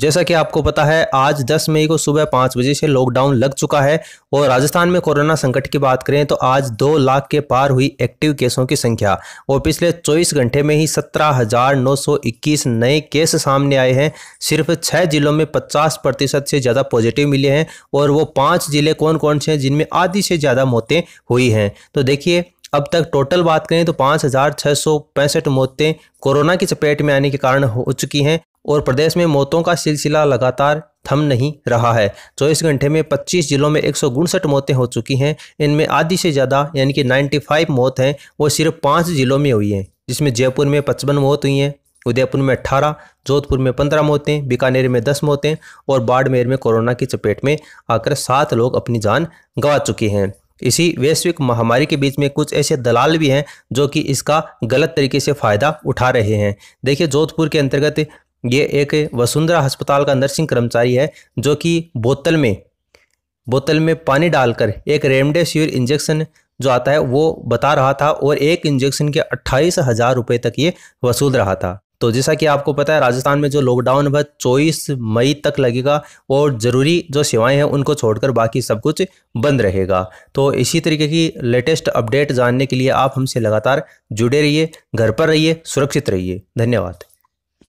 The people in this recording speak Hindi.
जैसा कि आपको पता है आज 10 मई को सुबह पांच बजे से लॉकडाउन लग चुका है और राजस्थान में कोरोना संकट की बात करें तो आज दो लाख के पार हुई एक्टिव केसों की संख्या और पिछले 24 घंटे में ही 17,921 नए केस सामने आए हैं सिर्फ छः जिलों में 50 प्रतिशत से ज़्यादा पॉजिटिव मिले हैं और वो पाँच जिले कौन कौन से हैं जिनमें आधी से ज़्यादा मौतें हुई हैं तो देखिए अब तक टोटल बात करें तो पाँच हज़ार सौ पैंसठ मौतें कोरोना की चपेट में आने के कारण हो चुकी हैं और प्रदेश में मौतों का सिलसिला लगातार थम नहीं रहा है चौबीस घंटे में 25 जिलों में एक मौतें हो चुकी हैं इनमें आधी से ज़्यादा यानी कि 95 मौत हैं वो सिर्फ पाँच जिलों में हुई हैं जिसमें जयपुर में पचपन मौत हुई हैं उदयपुर में अट्ठारह जोधपुर में पंद्रह मौतें बीकानेर में दस मौतें और बाड़मेर में कोरोना की चपेट में आकर सात लोग अपनी जान गंवा चुके हैं इसी वैश्विक महामारी के बीच में कुछ ऐसे दलाल भी हैं जो कि इसका गलत तरीके से फ़ायदा उठा रहे हैं देखिए जोधपुर के अंतर्गत ये एक वसुंधरा अस्पताल का नर्सिंग कर्मचारी है जो कि बोतल में बोतल में पानी डालकर एक रेमडेसिविर इंजेक्शन जो आता है वो बता रहा था और एक इंजेक्शन के अट्ठाईस हज़ार रुपये तक ये वसूल रहा था तो जैसा कि आपको पता है राजस्थान में जो लॉकडाउन वह चौबीस मई तक लगेगा और ज़रूरी जो सेवाएं हैं उनको छोड़कर बाकी सब कुछ बंद रहेगा तो इसी तरीके की लेटेस्ट अपडेट जानने के लिए आप हमसे लगातार जुड़े रहिए घर पर रहिए सुरक्षित रहिए धन्यवाद